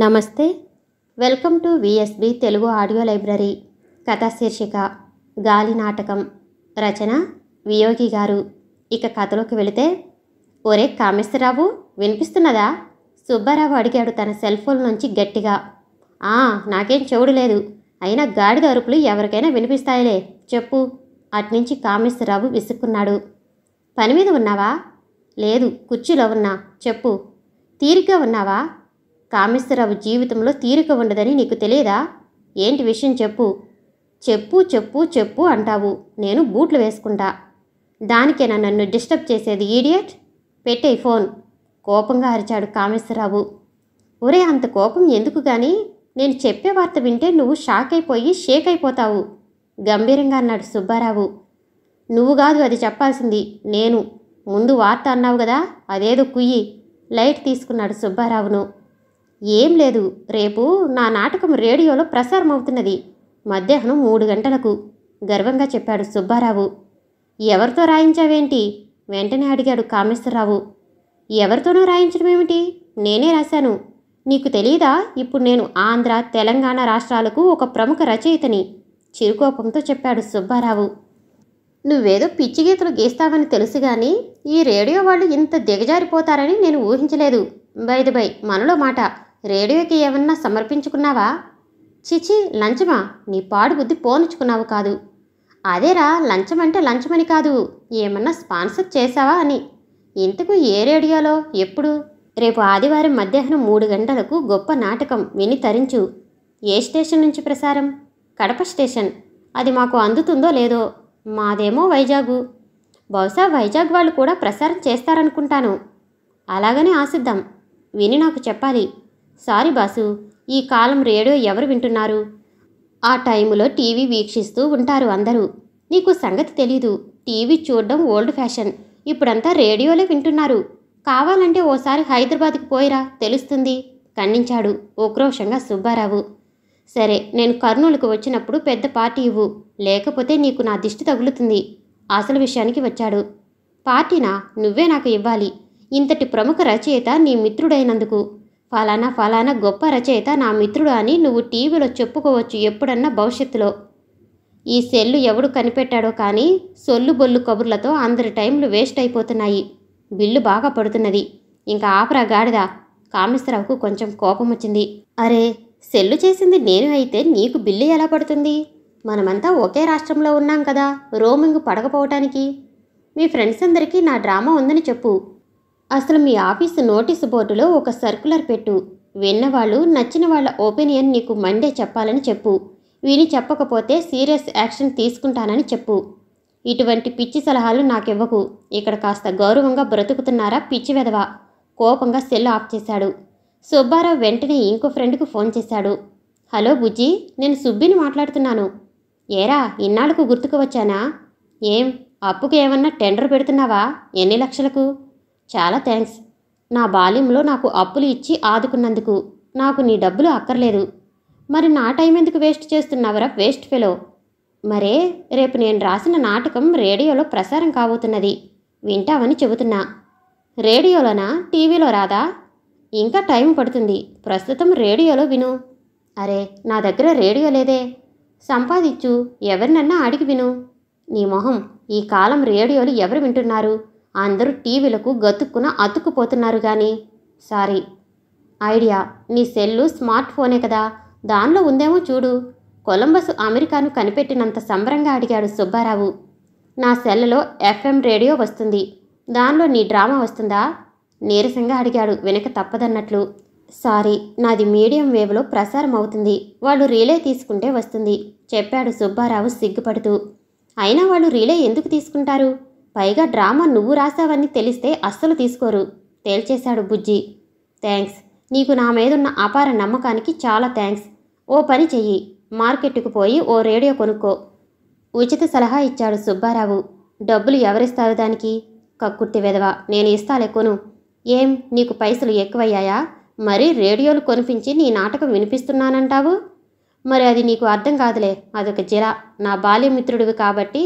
నమస్తే welcome to VSB Telugu audio library కథా శీర్షిక గాలి నాటకం రచన వియోగి గారు ఇక కథలోకి వెళితే ఒరే కామేశ్వరరావు వినిపిస్తున్నదా సుబ్బారావు అడిగాడు తన సెల్ ఫోన్ నుంచి గట్టిగా ఆ నాకేం చెవుడు లేదు అయినా గాడిద అరుపులు ఎవరికైనా వినిపిస్తాయిలే చెప్పు అట్నుంచి కామేశ్వరరావు విసుక్కున్నాడు పని మీద ఉన్నావా లేదు కుర్చీలో ఉన్నా చెప్పు తీరిగ్గా ఉన్నావా కామేశ్వరరావు జీవితంలో తీరిక ఉండదని నీకు తెలియదా ఏంటి విషయం చెప్పు చెప్పు చెప్పు చెప్పు అంటావు నేను బూట్లు వేసుకుంటా దానికేనా నన్ను డిస్టర్బ్ చేసేది ఈడియట్ పెట్టే ఫోన్ కోపంగా అరిచాడు కామేశ్వరరావు ఒరే అంత కోపం ఎందుకు కానీ నేను చెప్పే వార్త వింటే నువ్వు షాక్ అయిపోయి షేక్ అయిపోతావు గంభీరంగా అన్నాడు సుబ్బారావు నువ్వు కాదు అది చెప్పాల్సింది నేను ముందు వార్త అన్నావు కదా అదేదో కుయ్యి లైట్ తీసుకున్నాడు సుబ్బారావును ఏం లేదు రేపు నా నాటకం రేడియోలో ప్రసారం అవుతున్నది మధ్యాహ్నం మూడు గంటలకు గర్వంగా చెప్పాడు సుబ్బారావు ఎవరితో రాయించావేంటి వెంటనే అడిగాడు కామేశ్వరరావు ఎవరితోనూ రాయించడం ఏమిటి నేనే రాశాను నీకు తెలియదా ఇప్పుడు నేను ఆంధ్ర తెలంగాణ రాష్ట్రాలకు ఒక ప్రముఖ రచయితని చిరుకోపంతో చెప్పాడు సుబ్బారావు నువ్వేదో పిచ్చి గీతలు గీస్తావని తెలుసు కానీ ఈ రేడియో వాళ్ళు ఇంత దిగజారిపోతారని నేను ఊహించలేదు బై మనలో మాట రేడియోకి ఏమన్నా సమర్పించుకున్నావా చిచి లంచమా నీ పాడు బుద్ధి పోనుచుకున్నావు కాదు అదేరా లంచం అంటే లంచమని కాదు ఏమన్నా స్పాన్సర్ చేశావా అని ఇంతకు ఏ రేడియోలో ఎప్పుడు రేపు ఆదివారం మధ్యాహ్నం మూడు గంటలకు గొప్ప నాటకం విని తరించు ఏ స్టేషన్ నుంచి ప్రసారం కడప స్టేషన్ అది మాకు అందుతుందో లేదో మాదేమో వైజాగు బహుశా వైజాగ్ వాళ్ళు కూడా ప్రసారం చేస్తారనుకుంటాను అలాగనే ఆశిద్దాం విని నాకు చెప్పాలి సారీ బాసు ఈ కాలం రేడియో ఎవరు వింటున్నారు ఆ టైములో టీవీ వీక్షిస్తూ ఉంటారు అందరూ నీకు సంగతి తెలీదు టీవీ చూడడం ఓల్డ్ ఫ్యాషన్ ఇప్పుడంతా రేడియోలో వింటున్నారు కావాలంటే ఓసారి హైదరాబాద్కి పోయిరా తెలుస్తుంది ఖండించాడు ఉక్రోషంగా సుబ్బారావు సరే నేను కర్నూలుకు వచ్చినప్పుడు పెద్ద పార్టీ ఇవ్వు లేకపోతే నీకు నా దిష్టి తగులుతుంది అసలు విషయానికి వచ్చాడు పార్టీనా నువ్వే నాకు ఇవ్వాలి ఇంతటి ప్రముఖ రచయిత నీ మిత్రుడైనందుకు ఫలానా ఫలానా గొప్ప రచయిత నా మిత్రుడు అని నువ్వు టీవీలో చెప్పుకోవచ్చు ఎప్పుడన్నా భవిష్యత్తులో ఈ సెల్లు ఎవడు కనిపెట్టాడో కానీ సొల్లు బొల్లు కబుర్లతో అందరి టైంలు వేస్ట్ అయిపోతున్నాయి బిల్లు బాగా పడుతున్నది ఇంకా ఆపరా గాడిదా కామేశ్వరరావుకు కొంచెం కోపం వచ్చింది అరే సెల్లు చేసింది నేను అయితే నీకు బిల్లు ఎలా పడుతుంది మనమంతా ఒకే రాష్ట్రంలో ఉన్నాం కదా రోమింగ్ పడకపోవటానికి మీ ఫ్రెండ్స్ అందరికీ నా డ్రామా ఉందని చెప్పు అసలు మీ ఆఫీసు నోటీసు బోర్డులో ఒక సర్కులర్ పెట్టు విన్నవాళ్ళు నచ్చిన వాళ్ళ ఒపీనియన్ నీకు మండే చెప్పాలని చెప్పు విని చెప్పకపోతే సీరియస్ యాక్షన్ తీసుకుంటానని చెప్పు ఇటువంటి పిచ్చి సలహాలు నాకివ్వకు ఇక్కడ కాస్త గౌరవంగా బ్రతుకుతున్నారా పిచ్చి వెదవా కోపంగా సెల్ ఆఫ్ చేశాడు సుబ్బారావు వెంటనే ఇంకో ఫ్రెండ్కు ఫోన్ చేశాడు హలో బుజ్జి నేను సుబ్బిని మాట్లాడుతున్నాను ఏరా ఇన్నాళ్ళకు గుర్తుకు వచ్చానా ఏం అప్పుకు ఏమన్నా టెండర్ పెడుతున్నావా ఎన్ని లక్షలకు చాలా థ్యాంక్స్ నా బాల్యంలో నాకు అప్పులు ఇచ్చి ఆదుకున్నందుకు నాకు నీ డబ్బులు అక్కర్లేదు మరి నా టైం ఎందుకు వేస్ట్ చేస్తున్నావరా వేస్ట్ ఫెలో మరే రేపు నేను రాసిన నాటకం రేడియోలో ప్రసారం కాబోతున్నది వింటావని చెబుతున్నా రేడియోలోనా టీవీలో రాదా ఇంకా టైం పడుతుంది ప్రస్తుతం రేడియోలో విను అరే నా దగ్గర రేడియో లేదే సంపాదించు ఎవరినన్నా అడిగి విను నీ మొహం ఈ కాలం రేడియోలు ఎవరు వింటున్నారు అందరూ టీవీలకు గతుక్కున అతుక్కుపోతున్నారు కానీ సారీ ఐడియా నీ సెల్లు స్మార్ట్ ఫోనే కదా దానిలో ఉందేమో చూడు కొలంబస్ అమెరికాను కనిపెట్టినంత సంబరంగా అడిగాడు సుబ్బారావు నా సెల్లలో ఎఫ్ఎం రేడియో వస్తుంది దానిలో నీ డ్రామా వస్తుందా నీరసంగా అడిగాడు వెనక తప్పదన్నట్లు సారీ నాది మీడియం వేవ్లో ప్రసారం అవుతుంది వాళ్ళు రీలే తీసుకుంటే వస్తుంది చెప్పాడు సుబ్బారావు సిగ్గుపడుతూ అయినా వాళ్ళు రీలే ఎందుకు తీసుకుంటారు పైగా డ్రామా నువ్వు రాసావని తెలిస్తే అస్సలు తీసుకోరు తేల్చేశాడు బుజ్జి థ్యాంక్స్ నీకు నా మీదున్న అపార నమ్మకానికి చాలా థ్యాంక్స్ ఓ పని చెయ్యి మార్కెట్కు పోయి ఓ రేడియో కొనుక్కో ఉచిత సలహా ఇచ్చాడు సుబ్బారావు డబ్బులు ఎవరిస్తారు దానికి కక్కుర్తి వెధవ నేను ఇస్తాలే కొను ఏం నీకు పైసలు ఎక్కువయ్యాయా మరి రేడియోలు కొనిపించి నీ నాటకం వినిపిస్తున్నానంటావు మరి అది నీకు అర్థం కాదులే అదొక జిరా నా బాల్యమిత్రుడివి కాబట్టి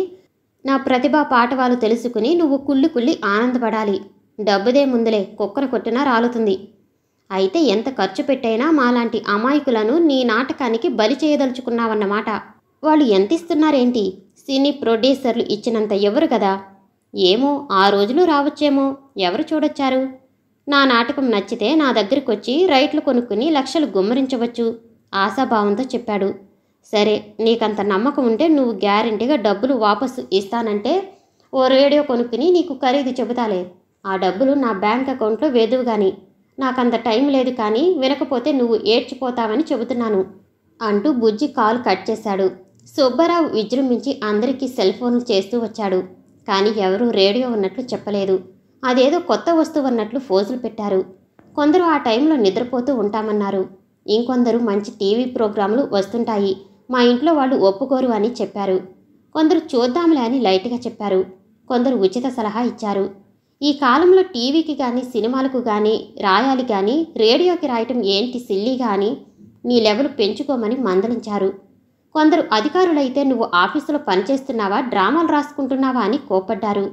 నా ప్రతిభ పాఠవాలు తెలుసుకుని నువ్వు కుళ్ళి కుళ్ళి ఆనందపడాలి డబ్బుదే ముందులే కుక్కను కొట్టినా రాలుతుంది అయితే ఎంత ఖర్చు పెట్టైనా మాలాంటి అమాయకులను నీ నాటకానికి బలి చేయదలుచుకున్నావన్నమాట వాళ్ళు ఎంత ఇస్తున్నారేంటి సినీ ప్రొడ్యూసర్లు ఇచ్చినంత ఎవరు కదా ఏమో ఆ రోజులు రావచ్చేమో ఎవరు చూడొచ్చారు నా నాటకం నచ్చితే నా దగ్గరికి వచ్చి రైట్లు కొనుక్కుని లక్షలు గుమ్మరించవచ్చు ఆశాభావంతో చెప్పాడు సరే నీకంత నమ్మకం ఉంటే నువ్వు గ్యారంటీగా డబ్బులు వాపసు ఇస్తానంటే ఓ రేడియో కొనుక్కుని నీకు ఖరీదు చెబుతాలే ఆ డబ్బులు నా బ్యాంక్ అకౌంట్లో వేదువు కానీ నాకంత టైం లేదు కానీ వినకపోతే నువ్వు ఏడ్చిపోతావని చెబుతున్నాను అంటూ బుజ్జి కాల్ కట్ చేశాడు సుబ్బారావు విజృంభించి అందరికీ సెల్ ఫోన్లు చేస్తూ వచ్చాడు కానీ ఎవరూ రేడియో ఉన్నట్లు చెప్పలేదు అదేదో కొత్త వస్తువు అన్నట్లు ఫోజులు పెట్టారు కొందరు ఆ టైంలో నిద్రపోతూ ఉంటామన్నారు ఇంకొందరు మంచి టీవీ ప్రోగ్రాంలు వస్తుంటాయి మా ఇంట్లో వాళ్ళు ఒప్పుకోరు అని చెప్పారు కొందరు చూద్దాంలే అని లైట్గా చెప్పారు కొందరు ఉచిత సలహా ఇచ్చారు ఈ కాలంలో టీవీకి కానీ సినిమాలకు కానీ రాయాలి కానీ రేడియోకి రాయటం ఏంటి సిల్లీగా అని నీ లెవెల్ పెంచుకోమని మందలించారు కొందరు అధికారులైతే నువ్వు ఆఫీసులో పనిచేస్తున్నావా డ్రామాలు రాసుకుంటున్నావా అని కోపడ్డారు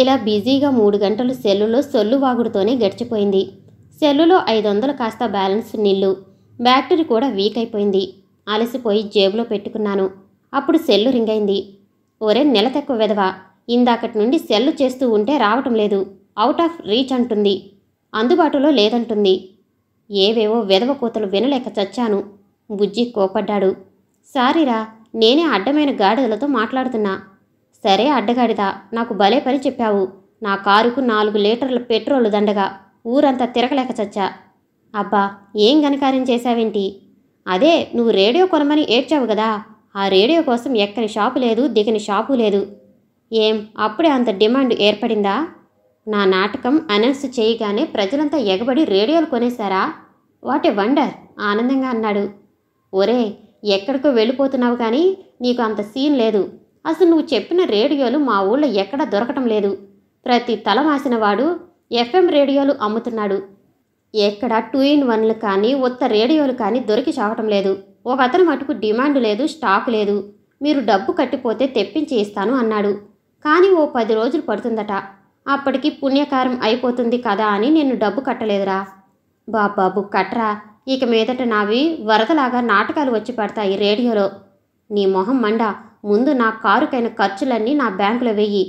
ఇలా బిజీగా మూడు గంటలు సెల్లులో సొల్లు వాగుడుతోనే గడిచిపోయింది సెల్లులో ఐదు వందలు కాస్త బ్యాలెన్స్ నిల్లు బ్యాటరీ కూడా వీక్ అయిపోయింది అలసిపోయి జేబులో పెట్టుకున్నాను అప్పుడు సెల్లు రింగ్ అయింది ఒరే నెల తక్కువ వెదవా ఇందాకటి నుండి సెల్లు చేస్తూ ఉంటే రావటం లేదు అవుట్ ఆఫ్ రీచ్ అంటుంది అందుబాటులో లేదంటుంది ఏవేవో వెదవ కూతలు వినలేక చచ్చాను బుజ్జి కోపడ్డాడు సారీరా నేనే అడ్డమైన గాడిదలతో మాట్లాడుతున్నా సరే అడ్డగాడిదా నాకు భలే పని చెప్పావు నా కారుకు నాలుగు లీటర్ల పెట్రోల్ దండగా ఊరంతా తిరగలేక చచ్చా అబ్బా ఏం గనకార్యం చేశావేంటి అదే నువ్వు రేడియో కొనమని ఏడ్చావు కదా ఆ రేడియో కోసం ఎక్కని షాపు లేదు దిగని షాపు లేదు ఏం అప్పుడే అంత డిమాండ్ ఏర్పడిందా నా నాటకం అనౌన్స్ చేయగానే ప్రజలంతా ఎగబడి రేడియోలు కొనేశారా వాట్ ఏ వండర్ ఆనందంగా అన్నాడు ఒరే ఎక్కడికో వెళ్ళిపోతున్నావు కానీ నీకు అంత సీన్ లేదు అసలు నువ్వు చెప్పిన రేడియోలు మా ఊళ్ళో ఎక్కడా దొరకటం లేదు ప్రతి తలమాసిన వాడు ఎఫ్ఎం రేడియోలు అమ్ముతున్నాడు ఎక్కడ టూ ఇన్ వన్లు కానీ ఉత్త రేడియోలు కానీ దొరికి చావటం లేదు ఒక అతను మటుకు డిమాండ్ లేదు స్టాక్ లేదు మీరు డబ్బు కట్టిపోతే తెప్పించి ఇస్తాను అన్నాడు కానీ ఓ పది రోజులు పడుతుందట అప్పటికి పుణ్యకారం అయిపోతుంది కదా అని నేను డబ్బు కట్టలేదురా బాబాబు కట్రా ఇక మీదట నావి వరదలాగా నాటకాలు వచ్చి పడతాయి రేడియోలో నీ మొహం మండ ముందు నా కారుకైన ఖర్చులన్నీ నా బ్యాంకులో వెయ్యి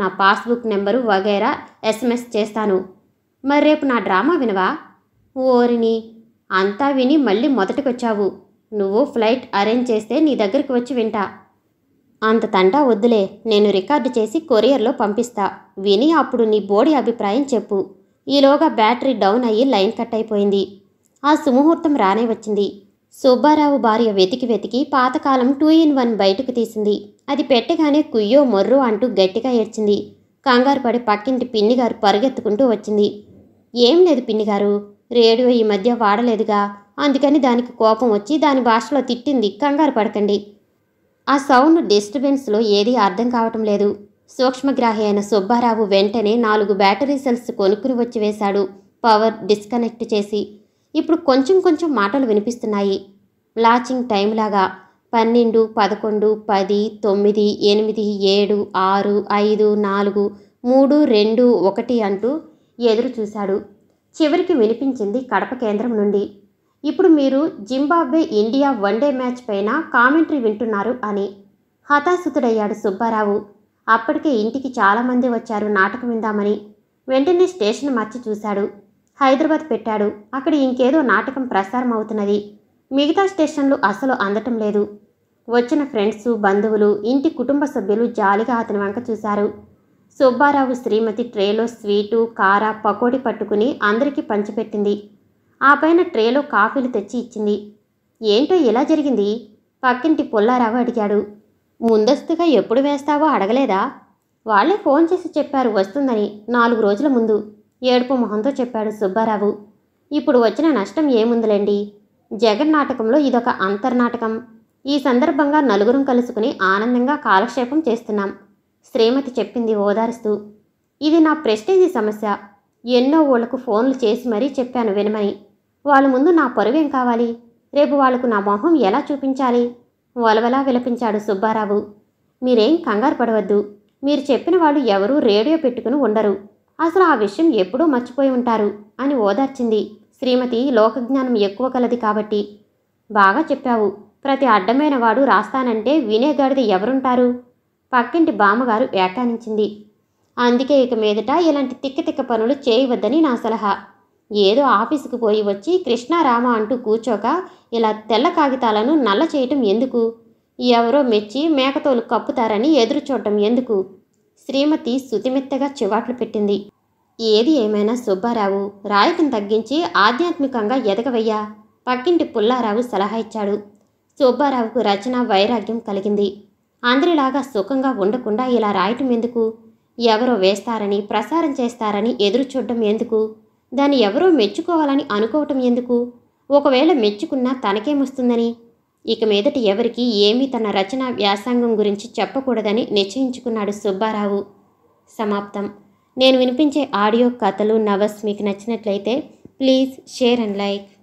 నా పాస్బుక్ నెంబరు వగైరా ఎస్ఎంఎస్ చేస్తాను మరి రేపు నా డ్రామా వినవా ఓరిని అంతా విని మళ్ళీ మొదటికొచ్చావు నువ్వు ఫ్లైట్ అరేంజ్ చేస్తే నీ దగ్గరికి వచ్చి వింటా అంత తంటా వద్దులే నేను రికార్డు చేసి కొరియర్లో పంపిస్తా విని అప్పుడు నీ బోడీ అభిప్రాయం చెప్పు ఈలోగా బ్యాటరీ డౌన్ అయ్యి లైన్ కట్ అయిపోయింది ఆ సుముహూర్తం రానే వచ్చింది సుబ్బారావు భార్య వెతికి వెతికి పాతకాలం టూ ఇన్ వన్ బయటకు తీసింది అది పెట్టగానే కుయ్యో మొర్రో అంటూ గట్టిగా ఏడ్చింది కంగారు పడి పక్కింటి పిన్నిగారు పరుగెత్తుకుంటూ వచ్చింది ఏం లేదు పిన్ని గారు రేడియో ఈ మధ్య వాడలేదుగా అందుకని దానికి కోపం వచ్చి దాని భాషలో తిట్టింది కంగారు పడకండి ఆ సౌండ్ డిస్టర్బెన్స్లో ఏదీ అర్థం కావటం లేదు సూక్ష్మగ్రాహి అయిన సుబ్బారావు వెంటనే నాలుగు బ్యాటరీ సెల్స్ కొనుక్కుని వచ్చి వేశాడు పవర్ డిస్కనెక్ట్ చేసి ఇప్పుడు కొంచెం కొంచెం మాటలు వినిపిస్తున్నాయి లాచింగ్ టైంలాగా పన్నెండు పదకొండు పది తొమ్మిది ఎనిమిది ఏడు ఆరు ఐదు నాలుగు మూడు రెండు ఒకటి అంటూ ఎదురు చూశాడు చివరికి వినిపించింది కడప కేంద్రం నుండి ఇప్పుడు మీరు జింబాబ్వే ఇండియా వన్డే మ్యాచ్ పైన కామెంటరీ వింటున్నారు అని హతాశుతుడయ్యాడు సుబ్బారావు అప్పటికే ఇంటికి చాలామంది వచ్చారు నాటకం విందామని వెంటనే స్టేషన్ మర్చి చూశాడు హైదరాబాద్ పెట్టాడు అక్కడ ఇంకేదో నాటకం ప్రసారం అవుతున్నది మిగతా స్టేషన్లు అసలు అందటం లేదు వచ్చిన ఫ్రెండ్స్ బంధువులు ఇంటి కుటుంబ సభ్యులు జాలిగా అతని వంక చూశారు సుబ్బారావు శ్రీమతి ట్రేలో స్వీటు కార పకోడీ పట్టుకుని అందరికీ పంచిపెట్టింది ఆ పైన ట్రేలో కాఫీలు తెచ్చి ఇచ్చింది ఏంటో ఇలా జరిగింది పక్కింటి పుల్లారావు అడిగాడు ముందస్తుగా ఎప్పుడు వేస్తావో అడగలేదా వాళ్లే ఫోన్ చేసి చెప్పారు వస్తుందని నాలుగు రోజుల ముందు ఏడుపు మొహంతో చెప్పాడు సుబ్బారావు ఇప్పుడు వచ్చిన నష్టం ఏముందిలేండి జగన్ నాటకంలో ఇదొక అంతర్నాటకం ఈ సందర్భంగా నలుగురం కలుసుకుని ఆనందంగా కాలక్షేపం చేస్తున్నాం శ్రీమతి చెప్పింది ఓదారుస్తూ ఇది నా ప్రెస్టేజీ సమస్య ఎన్నో ఊళ్ళకు ఫోన్లు చేసి మరీ చెప్పాను వినమని వాళ్ళ ముందు నా పరువేం కావాలి రేపు వాళ్లకు నా మొహం ఎలా చూపించాలి వలవలా విలపించాడు సుబ్బారావు మీరేం కంగారు పడవద్దు మీరు చెప్పిన వాళ్ళు ఎవరూ రేడియో పెట్టుకుని ఉండరు అసలు ఆ విషయం ఎప్పుడూ మర్చిపోయి ఉంటారు అని ఓదార్చింది శ్రీమతి లోకజ్ఞానం ఎక్కువ కలది కాబట్టి బాగా చెప్పావు ప్రతి అడ్డమైన వాడు రాస్తానంటే వినేగాడిది ఎవరుంటారు పక్కింటి బామ్మగారు వ్యాఖ్యానించింది అందుకే ఇక మీదట ఇలాంటి తిక్క తిక్క పనులు చేయవద్దని నా సలహా ఏదో ఆఫీసుకు పోయి వచ్చి కృష్ణారామ అంటూ కూర్చోక ఇలా తెల్ల కాగితాలను నల్ల చేయటం ఎందుకు ఎవరో మెచ్చి మేకతోలు కప్పుతారని ఎదురు చూడటం ఎందుకు శ్రీమతి శుతిమెత్తగా చివాట్లు పెట్టింది ఏది ఏమైనా సుబ్బారావు రాయటం తగ్గించి ఆధ్యాత్మికంగా ఎదగవయ్యా పక్కింటి పుల్లారావు సలహా ఇచ్చాడు సుబ్బారావుకు రచన వైరాగ్యం కలిగింది అందరిలాగా సుఖంగా ఉండకుండా ఇలా రాయటం ఎందుకు ఎవరో వేస్తారని ప్రసారం చేస్తారని ఎదురు చూడడం ఎందుకు దాన్ని ఎవరో మెచ్చుకోవాలని అనుకోవటం ఎందుకు ఒకవేళ మెచ్చుకున్నా తనకేమొస్తుందని ఇక మీదట ఎవరికి ఏమీ తన రచన వ్యాసంగం గురించి చెప్పకూడదని నిశ్చయించుకున్నాడు సుబ్బారావు సమాప్తం నేను వినిపించే ఆడియో కథలు నవస్ మీకు నచ్చినట్లయితే ప్లీజ్ షేర్ అండ్ లైక్